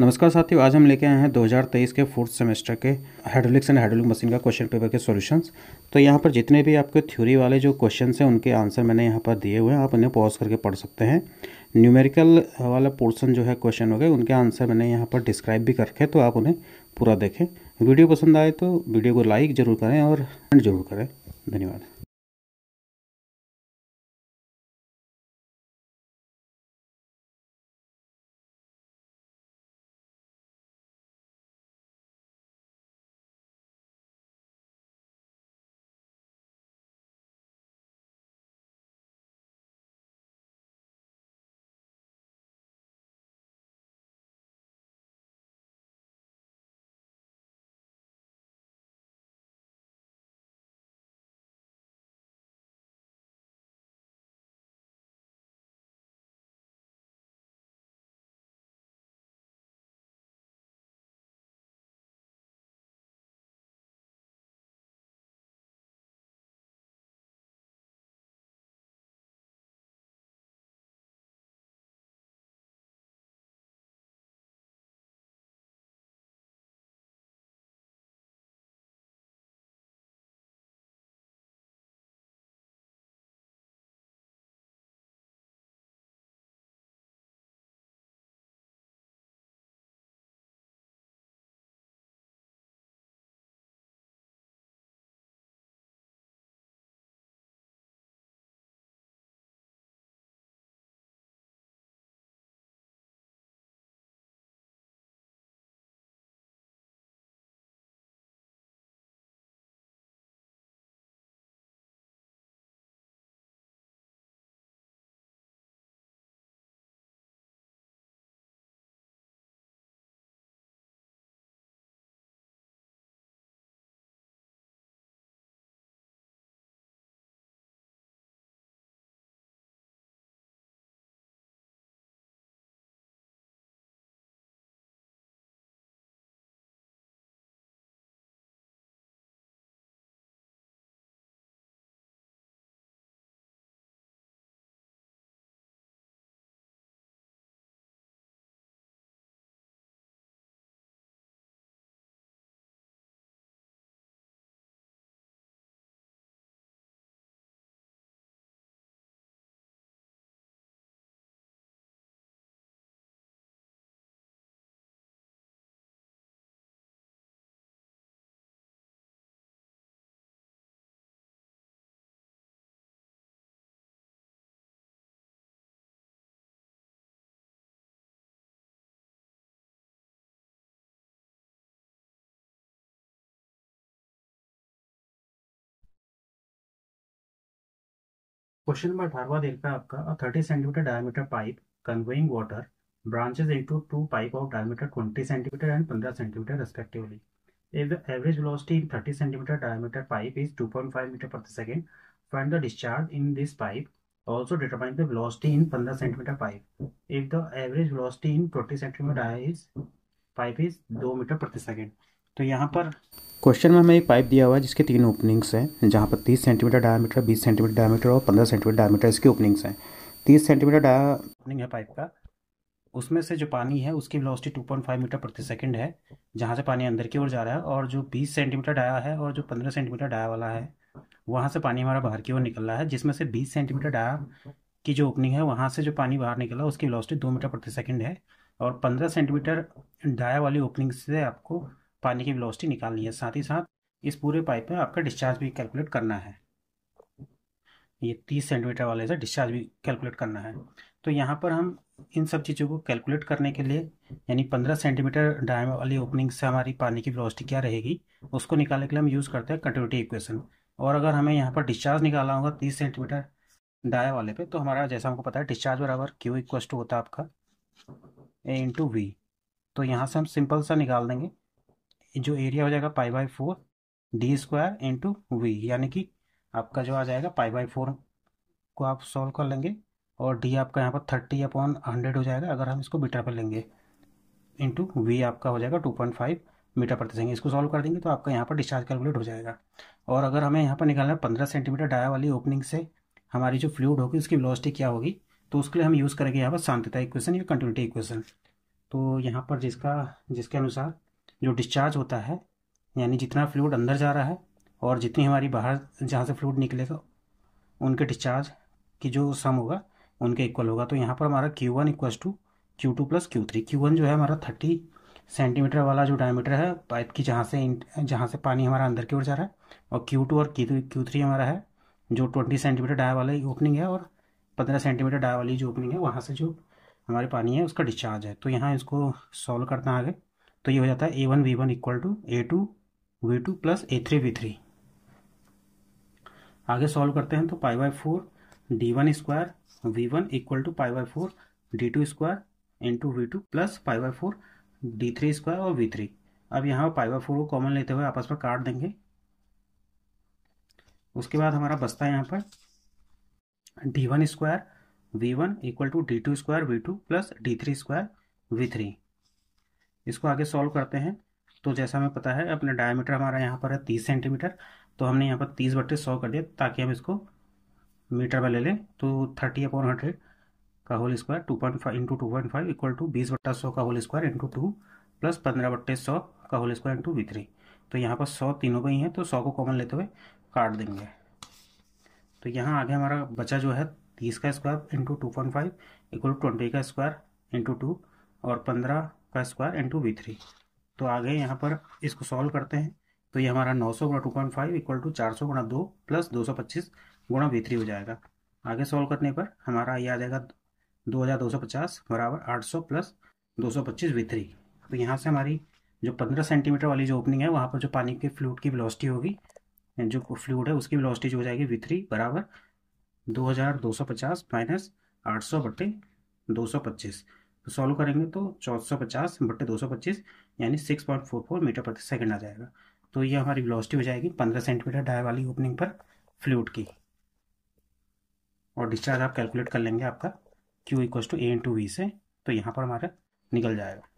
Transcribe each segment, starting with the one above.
नमस्कार साथियों आज हम लेके आए हैं 2023 के फोर्थ सेमेस्टर के हाइड्रोलिक्स एंड हाइड्रोलिक मशीन का क्वेश्चन पेपर के सॉल्यूशंस तो यहाँ पर जितने भी आपके थ्योरी वाले जो क्वेश्चन हैं उनके आंसर मैंने यहाँ पर दिए हुए हैं आप उन्हें पॉज करके पढ़ सकते हैं न्यूमेरिकल वाला पोर्सन जो है क्वेश्चन हो गए उनके आंसर मैंने यहाँ पर डिस्क्राइब भी कर रखे तो आप उन्हें पूरा देखें वीडियो पसंद आए तो वीडियो को लाइक ज़रूर करें और कमेंट जरूर करें धन्यवाद क्वेश्चन नंबर अठारवा देखता है आपका thirty centimetre diameter pipe conveying water branches into two pipe of diameter 20 cm and 15 cm respectively. If the average velocity in 30 cm diameter pipe is 2.5 meter per second, find the discharge in this pipe. Also determine the velocity in 15 cm pipe. If the average velocity in 20 cm pipe is 2 meter per second. तो यहाँ पर question में हमें एक pipe दिया हुआ है जिसके तीन ओपनिंग्स हैं जहाँ पर 30 सेंटीमीटर डायमीटर 20 सेंटीमीटर डायमीटर और 15 सेंटीमीटर डायमीटर इसकी ओपनिंग्स हैं 30 सेंटीमीटर डा ओपनिंग है पाइप का उसमें से जो पानी है उसकी वेलोसिटी 2.5 मीटर प्रति सेकंड है जहाँ से पानी अंदर की ओर जा रहा है और जो बीस सेंटीमीटर डाया है और जो पंद्रह सेंटीमीटर डाया वाला है वहाँ से पानी हमारा बाहर की ओर निकल रहा है जिसमें से बीस सेंटीमीटर डाया की जो ओपनिंग है वहाँ से जो पानी बाहर निकला उसकी वेलोसिटी दो मीटर प्रति सेकेंड है और पंद्रह सेंटीमीटर डाया वाली ओपनिंग से आपको पानी की वेलोसिटी निकालनी है साथ ही साथ इस पूरे पाइप में आपका डिस्चार्ज भी कैलकुलेट करना है ये तीस सेंटीमीटर वाले से डिस्चार्ज भी कैलकुलेट करना है तो यहाँ पर हम इन सब चीज़ों को कैलकुलेट करने के लिए यानी पंद्रह सेंटीमीटर डायम वाली ओपनिंग से हमारी पानी की वेलोसिटी क्या रहेगी उसको निकालने के लिए हम यूज़ करते हैं कंटिन्यूटी इक्वेशन और अगर हमें यहाँ पर डिस्चार्ज निकालना होगा तीस सेंटीमीटर डाय वाले पे तो हमारा जैसा हमको पता है डिस्चार्ज बराबर क्यू इक्व टू होता है आपका ए इंटू वी तो यहाँ से हम सिंपल सा निकाल देंगे जो एरिया हो जाएगा pi by four D square into V यानी कि आपका जो आ जाएगा पाई बाई फोर को आप सॉल्व कर लेंगे और डी आपका यहाँ पर थर्टी अपॉन हंड्रेड हो जाएगा अगर हम इसको मीटर पर लेंगे इंटू वी आपका हो जाएगा टू पॉइंट फाइव मीटर पर देंगे इसको सॉल्व कर देंगे तो आपका यहाँ पर डिस्चार्ज कैलकुलेट हो जाएगा और अगर हमें यहाँ पर निकालना है पंद्रह सेंटीमीटर डाया वाली ओपनिंग से हमारी जो फ्लूड होगी उसकी वेलोसिटी क्या होगी तो उसके लिए हम यूज़ करेंगे यहाँ पर शांतता इक्वेशन या कंटिन्यूटी इक्वेशन तो यहाँ पर जिसका जिसके अनुसार जो डिस्चार्ज होता है यानी जितना फ्लूड अंदर जा रहा है और जितनी हमारी बाहर जहाँ से फ्लूड निकलेगा उनके डिस्चार्ज की जो सम होगा उनके इक्वल होगा तो यहाँ पर हमारा Q one equal to Q two plus Q three Q one जो है हमारा थर्टी सेंटीमीटर वाला जो डायमीटर है पाइप की जहाँ से जहाँ से पानी हमारा अंदर की ओर जा रहा है और क्यू टू और क्यू थ्री हमारा है जो ट्वेंटी सेंटीमीटर डाय वाली ओपनिंग है और पंद्रह सेंटीमीटर डाय वाली जो ओपनिंग है वहाँ से जो हमारे पानी है उसका डिस्चार्ज है तो यहाँ इसको सॉल्व करना आगे तो ये हो जाता है A one V one equal to A two V two plus A three V three आगे सॉल्व करते हैं तो pi by four D one square V one equal to pi by four D two square into V two plus pi by four D three square और V three अब यहाँ pi by four को common लेते हुए आपस में काट देंगे उसके बाद हमारा बसता है यहाँ पर D one square V one equal to D two square V two plus D three square V three इसको आगे सॉल्व करते हैं तो जैसा हमें पता है अपने डायमीटर हमारा यहाँ पर है तीस सेंटीमीटर तो हमने यहाँ पर तीस बट्टे सौ कर दिया ताकि हम इसको मीटर में ले लें तो थर्टी अपॉन हंड्रेड का whole square two point five into two point five equal to बीस बट्टा सौ का whole square into two plus पंद्रह बट्टे सौ का whole square into V three तो यहाँ पर सौ तीनों का ही है तो सौ को कॉमन लेते हुए काट देंगे तो यहाँ आगे हमारा बचा जो है तीस का square into two point five equal to twenty का स्क्वायर इंटू टू और पंद्रह का स्क्वायर इंटू वी थ्री तो आगे यहाँ पर इसको सॉल्व करते हैं तो ये हमारा नौ सौ गुणा two point five equal to चार सौ गुणा दो प्लस दो सौ पच्चीस गुणा वी थ्री हो जाएगा आगे सॉल्व करने पर हमारा ये आ जाएगा दो हज़ार दो सौ पचास बराबर आठ सौ प्लस दो सौ पच्चीस वी थ्री तो यहाँ से हमारी जो पंद्रह सेंटीमीटर वाली जो ओपनिंग है वहाँ पर जो पानी के फ्लूड की वेलोसिटी होगी जो फ्लूड है उसकी वेलोसिटी जो हो जाएगी वी थ्री बराबर दो हज़ार दो सौ पचास माइनस आठ सौ बटे दो सौ पच्चीस तो सॉल्व करेंगे तो चौदह सौ पचास बट्टे दो सौ पच्चीस यानी six point four four metre प्रति सेकेंड आ जाएगा तो ये हमारी वेलोसिटी हो जाएगी पंद्रह सेंटीमीटर डाई वाली ओपनिंग पर फ्लूड की और डिस्चार्ज आप कैलकुलेट कर लेंगे आपका Q equal to A into V से तो यहाँ पर हमारा निकल जाएगा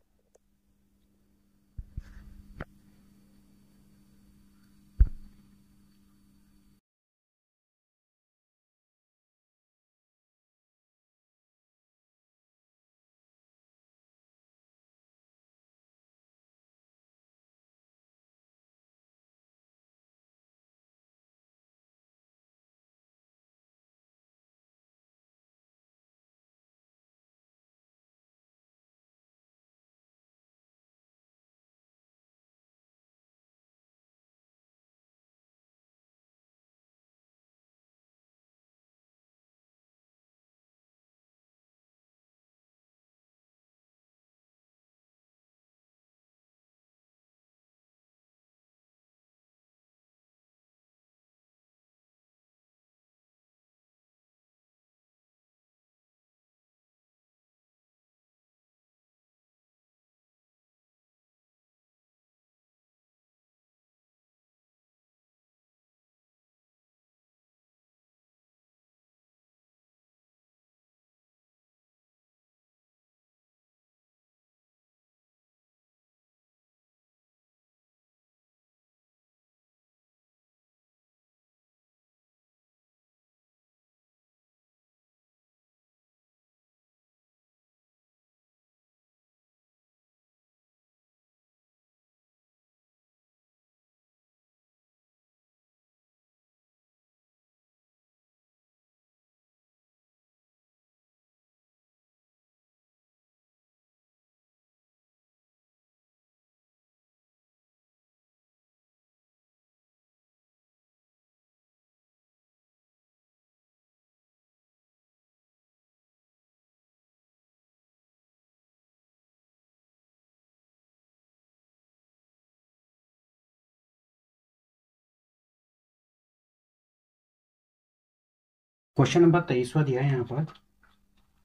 क्वेश्चन नंबर तेईसवा दिया है यहाँ पर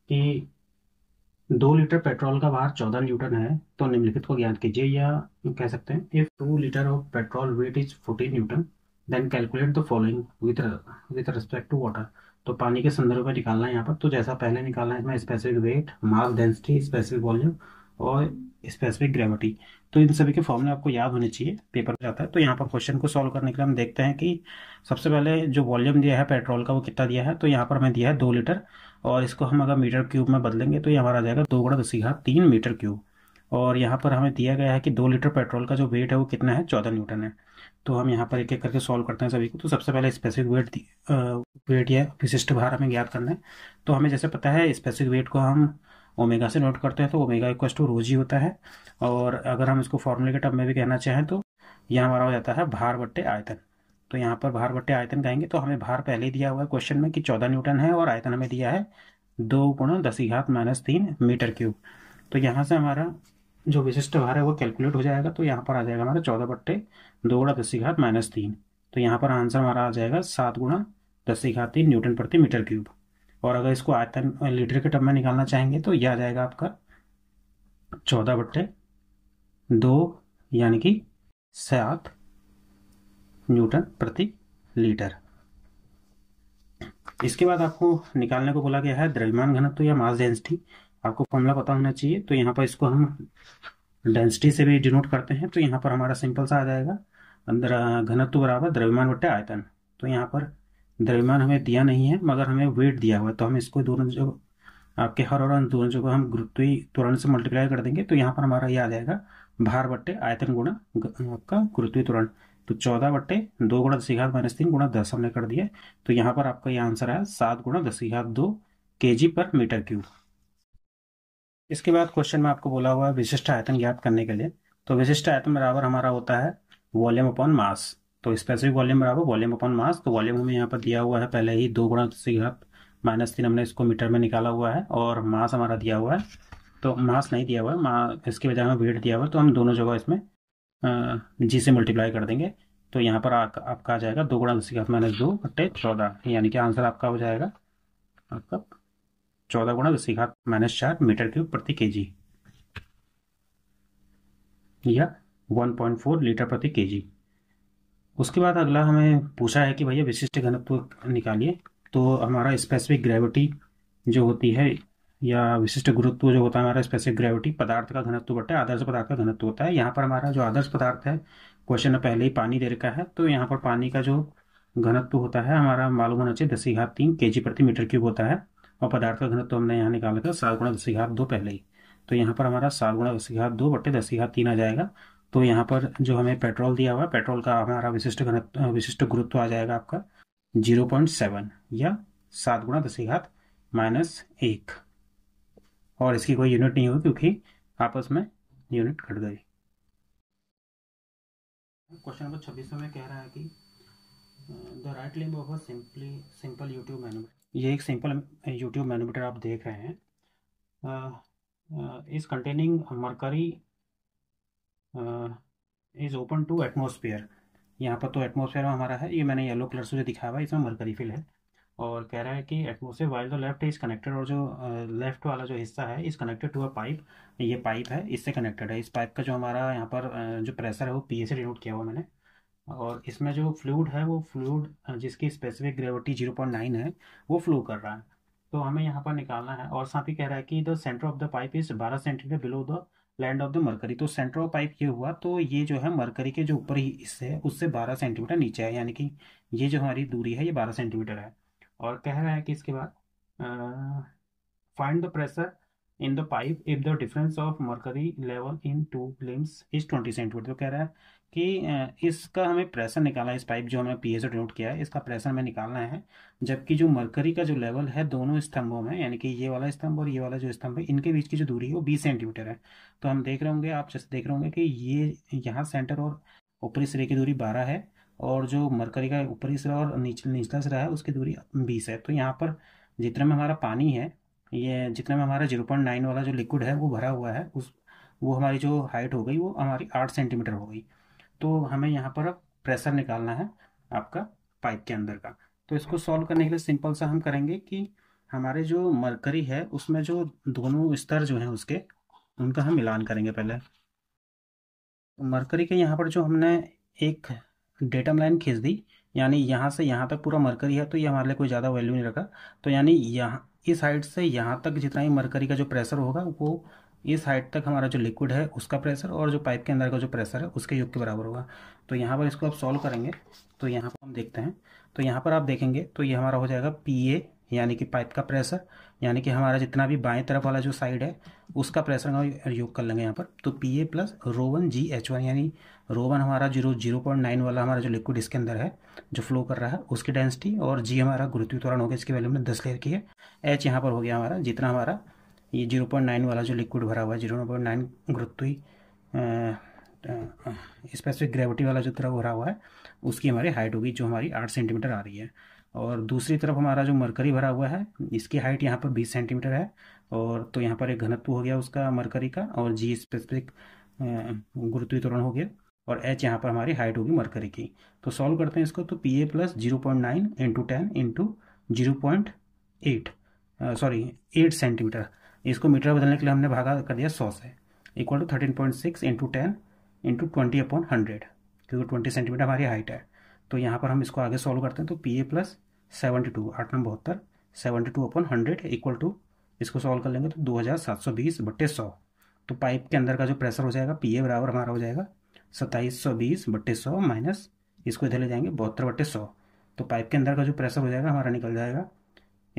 कि दो लीटर पेट्रोल का भार चौदह न्यूटन है तो निम्नलिखित को ज्ञात कीजिए या कह सकते हैं if two litre of petrol weight is fourteen newton then calculate the following with with respect to water तो पानी के संदर्भ में निकालना है यहाँ पर तो जैसा पहले निकालना है इसमें specific weight mass density specific volume और स्पेसिफिक ग्रेविटी तो इन सभी के फॉर्मूले आपको याद होने चाहिए पेपर में आता है तो यहाँ पर क्वेश्चन को सॉल्व करने के लिए हम देखते हैं कि सबसे पहले जो वॉल्यूम दिया है पेट्रोल का वो कितना दिया है तो यहाँ पर हमें दिया है दो लीटर और इसको हम अगर मीटर क्यूब में बदलेंगे तो ये हमारा आ जाएगा दो गुणा दस घात तीन मीटर क्यूब और यहाँ पर हमें दिया गया है कि दो लीटर पेट्रोल का जो वेट है वो कितना है चौदह न्यूटन है तो हम यहाँ पर एक एक करके सॉल्व करते हैं सभी को तो सबसे पहले स्पेसिफिक वेट वेट या विशिष्ट भार हमें ज्ञात करना है तो हमें जैसे पता है स्पेसिफिक वेट को हम ओमेगा से नोट करते हैं तो ओमेगा इक्व टू रोजी होता है और अगर हम इसको फॉर्मूले के टर्म में भी कहना चाहें तो यह हमारा हो जाता है भार बट्टे आयतन तो यहाँ पर भार बट्टे आयतन कहेंगे तो हमें भार पहले ही दिया हुआ है क्वेश्चन में कि चौदह न्यूटन है और आयतन हमें दिया है दो गुणा दस घात माइनस तीन मीटर क्यूब तो यहाँ से हमारा जो विशिष्ट भार है वो कैलकुलेट हो जाएगा तो यहाँ पर आ जाएगा हमारा चौदह बट्टे दो गुणा दस घात माइनस तीन तो यहाँ पर आंसर हमारा आ जाएगा सात गुणा दस घात तीन न्यूटन प्रति मीटर क्यूब और अगर इसको आयतन लीटर के टर्म में निकालना चाहेंगे तो यह आ जाएगा आपका चौदह बट्टे दो यानी कि सात न्यूटन प्रति लीटर इसके बाद आपको निकालने को बोला गया है द्रव्यमान घनत्व या मास डेंसिटी आपको फॉर्मूला पता होना चाहिए तो यहाँ पर इसको हम डेंसिटी से भी डिनोट करते हैं तो यहाँ पर हमारा सिंपल सा आ जाएगा अंदर घनत्व बराबर द्रव्यमान बट्टे आयतन तो यहाँ पर द्रव्यमान हमें दिया नहीं है मगर हमें वेट दिया हुआ है तो हम इसको दोनों जो आपके हर और दोनों जगह हम गुरुत्वीय त्वरण से मल्टीप्लाई कर देंगे तो यहाँ पर हमारा ये आ जाएगा भार बट्टे आयतन गुणा आपका गुरुत्वी त्वरण तो चौदह बट्टे दो गुणा दस घात माइनस तीन गुणा दस हमने कर दिया तो यहाँ पर आपका यह आंसर है सात गुणा दस घात दो के जी पर मीटर क्यूब इसके बाद क्वेश्चन में आपको बोला हुआ है विशिष्ट आयतन ज्ञात करने के लिए तो विशिष्ट आयतन बराबर हमारा होता है वॉल्यूम अपॉन मास तो स्पेसिफिक वॉल्यूम बराबर वॉल्यूम अपन मास तो वॉल्यूम हमें यहाँ पर दिया हुआ है पहले ही दो गुणा से घात माइनस तीन हमने इसको मीटर में निकाला हुआ है और मास हमारा दिया हुआ है तो मास नहीं दिया हुआ है इसके बजाय हमें वेट दिया हुआ है तो हम दोनों जगह इसमें जी से मल्टीप्लाई कर देंगे तो यहाँ पर आ, आपका आ जाएगा दो गुणा दस घात माइनस दो बट्टे चौदह यानी कि आंसर आपका हो जाएगा आपका चौदह गुणा दस घात माइनस चार मीटर क्यूब प्रति के जी या वन पॉइंट फोर लीटर प्रति के जी उसके बाद अगला हमें पूछा है कि भैया विशिष्ट घनत्व निकालिए तो हमारा स्पेसिफिक ग्रेविटी जो होती है या विशिष्ट गुरुत्व जो होता है हमारा स्पेसिफिक ग्रेविटी पदार्थ का घनत्व बटे आदर्श पदार्थ का घनत्व होता है यहाँ पर हमारा जो आदर्श पदार्थ है क्वेश्चन में पहले ही पानी दे रखा है तो यहाँ पर पानी का जो घनत्व होता है हमारा मालूम होना चाहिए दसी घात तीन के जी प्रति मीटर क्यूब होता है और पदार्थ का घनत्व हमने यहाँ निकाला था सात गुणा दस घात दो पहले ही तो यहाँ पर हमारा सात गुणा दस घात दो बटे दसी घात तीन आ जाएगा तो यहाँ पर जो हमें पेट्रोल दिया हुआ है पेट्रोल का हमारा विशिष्ट घन विशिष्ट गुरुत्व आ जाएगा आपका जीरो पॉइंट सेवन या सात गुणा दस घात माइनस एक और इसकी कोई यूनिट नहीं होगी क्योंकि आपस में यूनिट कट गई क्वेश्चन नंबर छब्बीस में कह रहा है कि the right limb of a simply simple U-tube manometer ये एक सिंपल यूट्यूब मैनोमीटर आप देख रहे हैं इस containing mercury is open to atmosphere यहाँ पर तो एटमोसफेयर में हमारा है ये मैंने येलो कलर से जो दिखाया हुआ है इसमें मरकरी फील है और कह रहा है कि एटमोसफेयर वाइल जो लेफ्ट इज़ कनेक्टेड और जो लेफ्ट वाला जो हिस्सा है इस कनेक्टेड टू अ पाइप ये पाइप है इससे कनेक्टेड है इस पाइप का जो हमारा यहाँ पर जो प्रेशर है वो पी से डिनोट किया हुआ मैंने और इसमें जो फ्लूड है वो फ्लूड जिसकी specific gravity zero point nine है वो फ्लो कर रहा है तो हमें यहाँ पर निकालना है और साथ ही कह रहा है कि the centre of the pipe is बारह centimetre below the land of the mercury तो सेंटर ऑफ पाइप ये हुआ तो ये जो है मरकरी के जो ऊपर ही हिस्से है उससे बारह सेंटीमीटर नीचे है यानी कि ये जो हमारी दूरी है ये बारह सेंटीमीटर है और कह रहा है कि इसके बाद find the pressure in the pipe if the difference of mercury level in two limbs is twenty centimetre तो कह रहा है कि इसका हमें प्रेशर निकाला है इस पाइप जो हमने पीएच डोट किया है इसका प्रेशर हमें निकालना है जबकि जो मरकरी का जो लेवल है दोनों स्तंभों में यानी कि ये वाला स्तंभ और ये वाला जो स्तंभ है इनके बीच की जो दूरी है वो बीस सेंटीमीटर है तो हम देख रहे होंगे आप जैसे देख रहे होंगे कि ये यहाँ सेंटर और ऊपरी सिरे की दूरी बारह है और जो मरकरी का ऊपरी सिरा और नीच निचला सिरा है उसकी दूरी बीस है तो यहाँ पर जितना में हमारा पानी है ये जितना में हमारा जीरो पॉइंट नाइन वाला जो लिक्विड है वो भरा हुआ है उस वो हमारी जो हाइट हो गई वो हमारी आठ सेंटीमीटर हो गई तो हमें यहाँ पर अब प्रेशर निकालना है आपका पाइप के अंदर का तो इसको सॉल्व करने के लिए सिंपल सा हम करेंगे कि हमारे जो मरकरी है उसमें जो दोनों स्तर जो हैं उसके उनका हम मिलान करेंगे पहले मरकरी तो के यहाँ पर जो हमने एक डेटम लाइन खींच दी यानी यहाँ से यहाँ तक पूरा मरकरी है तो ये हमारे लिए कोई ज़्यादा वैल्यू नहीं रखा तो यानी यहाँ इस हाइट से यहाँ तक जितना ही मरकरी का जो प्रेशर होगा वो इस हाइट तक हमारा जो लिक्विड है उसका प्रेशर और जो पाइप के अंदर का जो प्रेशर है उसके योग के बराबर होगा तो यहाँ पर इसको आप सॉल्व करेंगे तो यहाँ पर हम देखते हैं तो यहाँ पर आप देखेंगे तो ये हमारा हो जाएगा पी ए यानी कि पाइप का प्रेशर यानी कि हमारा जितना भी बाएं तरफ वाला जो साइड है उसका प्रेशर का योग कर लेंगे यहाँ पर तो P A plus rho one G H one यानी रो वन हमारा जीरो जीरो पॉइंट नाइन वाला हमारा जो लिक्विड इसके अंदर है जो फ्लो कर रहा है उसकी डेंसिटी और जी हमारा त्वरण हो गया इसकी वैल्यू में दस लेयर की है एच यहाँ पर हो गया हमारा जितना हमारा ये जीरो पॉइंट नाइन वाला जो लिक्विड भरा हुआ है जीरो पॉइंट नाइन गुरुत्वी स्पेसिफिक ग्रेविटी वाला जो तरफ भरा हुआ है उसकी हमारी हाइट होगी जो हमारी आठ सेंटीमीटर आ रही है और दूसरी तरफ हमारा जो मरकरी भरा हुआ है इसकी हाइट यहाँ पर बीस सेंटीमीटर है और तो यहाँ पर एक घनत्व हो गया उसका मरकरी का और जी स्पेसिफिक गुरुत्वीय तोरण हो गया और एच यहाँ पर हमारी हाइट होगी मरकरी की तो सॉल्व करते हैं इसको तो P A plus zero point nine into ten into zero point eight sorry eight centimetre इसको मीटर बदलने के लिए हमने भागा कर दिया सौ से equal to thirteen point six into ten into twenty upon hundred क्योंकि ट्वेंटी सेंटीमीटर हमारी हाइट है तो यहाँ पर हम इसको आगे सॉल्व करते हैं तो P A plus seventy two आठ नौ बहत्तर seventy two upon hundred equal to इसको सॉल्व कर लेंगे तो दो हज़ार सात सौ बीस बट्टे सौ तो पाइप के अंदर का जो प्रेशर हो जाएगा पी ए बराबर हमारा हो जाएगा सत्ताईस सौ बीस बट्टे सौ माइनस इसको इधर ले जाएंगे बहत्तर बट्टे सौ तो पाइप के अंदर का जो प्रेशर हो जाएगा हमारा निकल जाएगा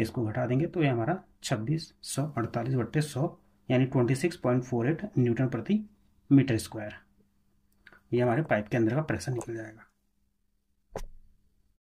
इसको घटा देंगे तो ये हमारा छब्बीस सौ अड़तालीस बट्टे सौ यानी twenty six point four eight newton प्रति मीटर स्क्वायर ये हमारे पाइप के अंदर का प्रेशर निकल जाएगा